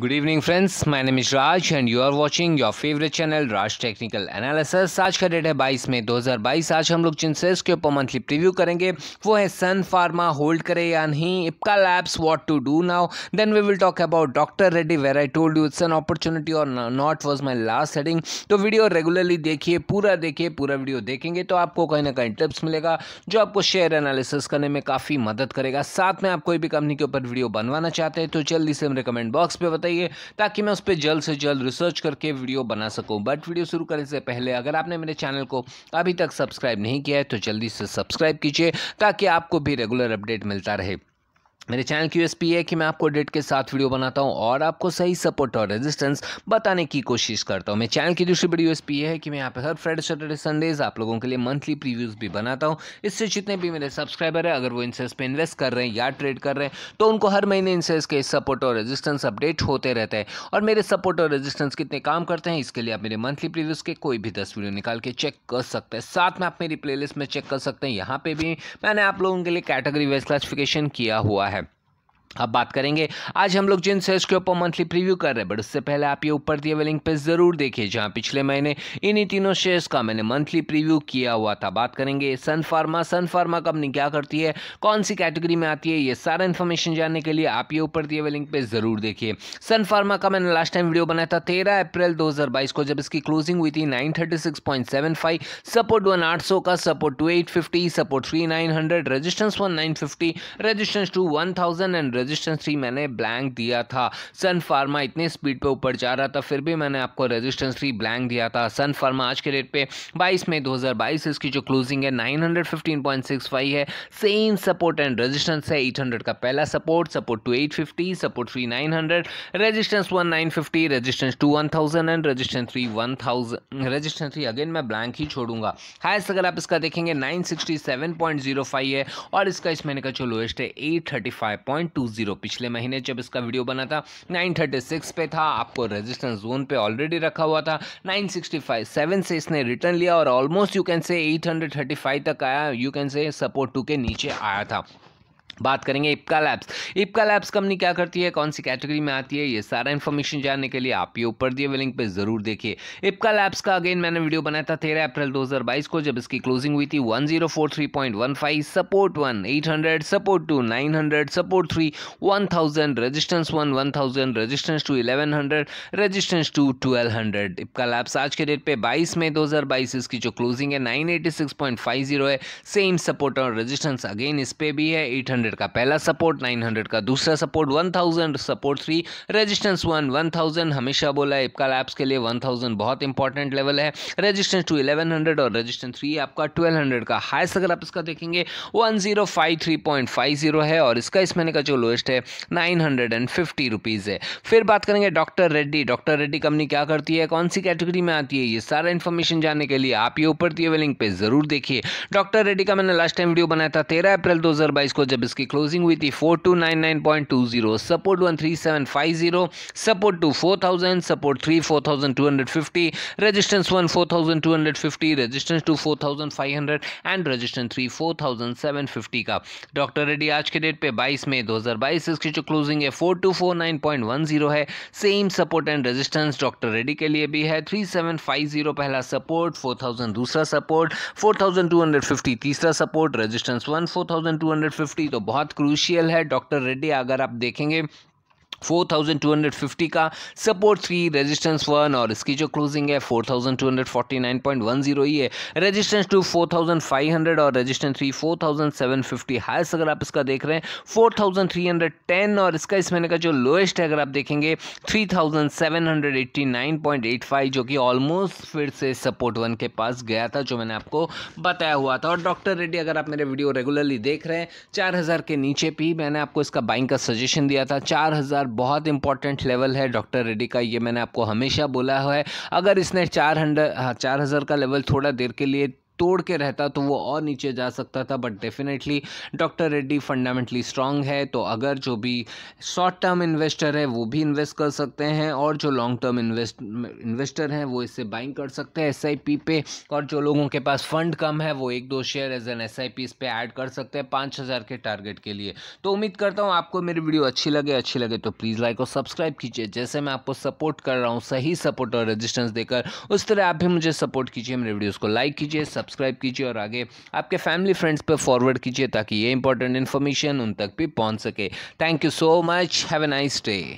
good evening friends my name is Raj and you are watching your favourite channel Raj technical analysis आज का date है 22 में 2022 आज हम लोग जिन सेल्स के ऊपर मंथली प्रीव्यू करेंगे वो है सन फार्मा होल्ड करे या नहीं Ipca labs what to do now then we will talk about doctor Reddy where I told you it's an opportunity or not was my last heading तो वीडियो रेगुलरली देखिए पूरा देखिए पूरा वीडियो देखेंगे तो आपको कहीं ना कहीं टिप्स मिलेगा जो आपको शेयर एनालिसिस करने में काफ़ी मदद करेगा साथ में आप कोई भी कंपनी के ऊपर वीडियो बनवाना चाहते हैं तो जल्दी से हम रिकमेंड बॉक्स पर बताइए ताकि मैं उस पर जल्द से जल्द रिसर्च करके वीडियो बना सकूँ बट वीडियो शुरू करने से पहले अगर आपने मेरे चैनल को अभी तक सब्सक्राइब नहीं किया है तो जल्दी से सब्सक्राइब कीजिए ताकि आपको भी रेगुलर अपडेट मिलता रहे मेरे चैनल की यूएसपी है कि मैं आपको डेट के साथ वीडियो बनाता हूं और आपको सही सपोर्ट और रेजिस्टेंस बताने की कोशिश करता हूं मेरे चैनल की दूसरी बड़ी यूएसपी है कि मैं यहाँ पर हर फ्राइडे सैटरडे संडेज आप लोगों के लिए मंथली प्रीव्यूज भी बनाता हूं इससे जितने भी मेरे सब्सक्राइबर है अगर वो इंसेस पर इन्वेस्ट कर रहे हैं या ट्रेड कर रहे हैं तो उनको हर महीने इंसेस के सपोर्ट और रजिस्टेंस अपडेट होते रहते हैं और मेरे सपोर्ट और रजिस्टेंस कितने काम करते हैं इसके लिए आप मेरे मंथली प्रीव्यूज के कोई भी दस वीडियो निकाल के चेक कर सकते हैं साथ में आप मेरी प्लेलिस्ट में चेक कर सकते हैं यहाँ पर भी मैंने आप लोगों के लिए कैटेगरी वाइज क्लासिफिकेशन किया हुआ है अब बात करेंगे आज हम लोग जिन शेयर्स के ऊपर मंथली प्रीव्यू कर रहे हैं बट उससे पहले आप ये ऊपर दिए हुए लिंक पे ज़रूर देखिए जहां पिछले महीने इन्हीं तीनों शेयर्स का मैंने मंथली प्रीव्यू किया हुआ था बात करेंगे सन फार्मा सन फार्मा कंपनी क्या करती है कौन सी कैटेगरी में आती है ये सारा इन्फॉर्मेशन जानने के लिए आप ये ऊपर दिए हुए लिंक पर ज़रूर देखिए सन फार्मा का मैंने लास्ट टाइम वीडियो बनाया था तेरह अप्रैल दो को जब इसकी क्लोजिंग हुई थी नाइन सपोर्ट वन आठ का support two support three resistance one resistance two one and resistance three मैंने ब्लैंक दिया था सन फार्मा इतने स्पीड पे ऊपर जा रहा था फिर भी मैंने आपको रेजिस्टेंस थ्री ब्लैंक दिया था सन फार्मा आज के डेट पे 22 मई 2022 इसकी जो क्लोजिंग है 915.65 है सेम सपोर्ट एंड रेजिस्टेंस है 800 का पहला support support two eight support three 900 resistance 1950 resistance two 1000 and resistance three 1000 resistance three again मैं ब्लैंक ही छोड़ूंगा हाइस्ट अगर आप इसका देखेंगे 967.05 है और इसका इस महीने का जो लोएस्ट है 835.20 जीरो पिछले महीने जब इसका वीडियो बना था नाइन थर्टी सिक्स पे था आपको रेजिस्टेंस जोन पे ऑलरेडी रखा हुआ था नाइन सिक्सटी फाइव सेवन से इसने रिटर्न लिया और almost you can say eight five तक आया you can say support two के नीचे आया था बात करेंगे Ipca labs Ipca labs company क्या करती है कौन सी कैटेगरी में आती है ये सारा इन्फॉर्मेशन जानने के लिए आप ये ऊपर दिए हुए लिंक पे जरूर देखिए इपका लैब्स का अगेन मैंने वीडियो बनाया था तेरह अप्रैल 2022 को जब इसकी क्लोजिंग हुई थी 1043.15 support one eight hundred support two nine hundred support three one thousand resistance one one thousand resistance two eleven hundred resistance two twelve hundred Ipca labs आज के डेट पर बाईस मई दो हज़ार बाईस इसकी जो क्लोजिंग है nine eighty six point five zero है सेम सपोर्ट और रजिस्टेंस अगेन इस पर भी है एट हंड्रेड 900 का पहला सपोर्ट 900 का दूसरा support 1000 support three resistance one 1000 हमेशा बोला है इपका लैब्स के लिए 1000 बहुत इंपॉर्टेंट लेवल है रेजिस्टेंस टू 1100 और रेजिस्टेंस थ्री आपका 1200 का हाइस्ट अगर आप इसका देखेंगे वन जीरो है और इसका इस महीने का जो लोएस्ट है नाइन हंड्रेड है फिर बात करेंगे doctor Reddy doctor Reddy company क्या करती है कौन सी कैटेगरी में आती है ये सारा इन्फॉर्मेशन जानने के लिए आप ये ऊपर दिए हुए लिंक पर जरूर देखिए डॉक्टर रेड्डी का मैंने लास्ट टाइम वीडियो बनाया था तेरह अप्रैल दो को जब इस उसकी क्लोजिंग हुई थी four two nine nine point two zero support one three seven five zero support two four thousand support three four thousand two hundred fifty resistance one four thousand two hundred fifty resistance two four thousand five hundred and resistance three four thousand seven fifty का doctor Reddy आज के date पे बाईस मई दो हज़ार बाईस इसकी जो क्लोजिंग है four two four nine point one zero है same support and resistance doctor Reddy के लिए भी है थ्री सेवन फाइव जीरो पहला सपोर्ट फोर थाउजेंड दूसरा support four thousand two hundred fifty तीसरा support resistance one four thousand two hundred fifty तो बहुत क्रूशियल है डॉक्टर रेड्डी अगर आप देखेंगे 4250 का सपोर्ट थ्री रेजिस्टेंस वन और इसकी जो क्लोजिंग है 4249.10 ही है रेजिस्टेंस टू 4500 और रेजिस्टेंस थ्री 4750 हाईएस्ट अगर आप इसका देख रहे हैं 4310 और इसका इस महीने का जो लोएस्ट है अगर आप देखेंगे 3789.85 जो कि ऑलमोस्ट फिर से सपोर्ट वन के पास गया था जो मैंने आपको बताया हुआ था और डॉक्टर रेड्डी अगर आप मेरे वीडियो रेगुलरली देख रहे हैं चार के नीचे भी मैंने आपको इसका बाइंग का सजेशन दिया था चार बहुत इंपॉर्टेंट लेवल है डॉक्टर रेड्डी का ये मैंने आपको हमेशा बोला है अगर इसने चार हंड्रेड हाँ, चार हज़ार का लेवल थोड़ा देर के लिए तोड़ के रहता तो वो और नीचे जा सकता था but definitely doctor Reddy fundamentally strong है तो अगर जो भी शॉर्ट टर्म इन्वेस्टर है वो भी इन्वेस्ट कर सकते हैं और जो लॉन्ग टर्म इन्वेस्ट इन्वेस्टर हैं वो इससे बाइंग कर सकते हैं एस पे और जो लोगों के पास फंड कम है वो एक दो शेयर एज एन एस इस पर ऐड कर सकते हैं पाँच हज़ार के टारगेट के लिए तो उम्मीद करता हूँ आपको मेरी वीडियो अच्छी लगे अच्छी लगे तो प्लीज़ लाइक और सब्सक्राइब कीजिए जैसे मैं आपको सपोर्ट कर रहा हूँ सही सपोर्ट और रजिस्टेंस देकर उस तरह आप भी मुझे सपोर्ट कीजिए मेरे वीडियोज़ को लाइक कीजिए सब्सक्राइब कीजिए और आगे आपके फैमिली फ्रेंड्स पर फॉरवर्ड कीजिए ताकि ये इंपॉर्टेंट इन्फॉर्मेशन उन तक भी पहुँच सके thank you so much have a nice day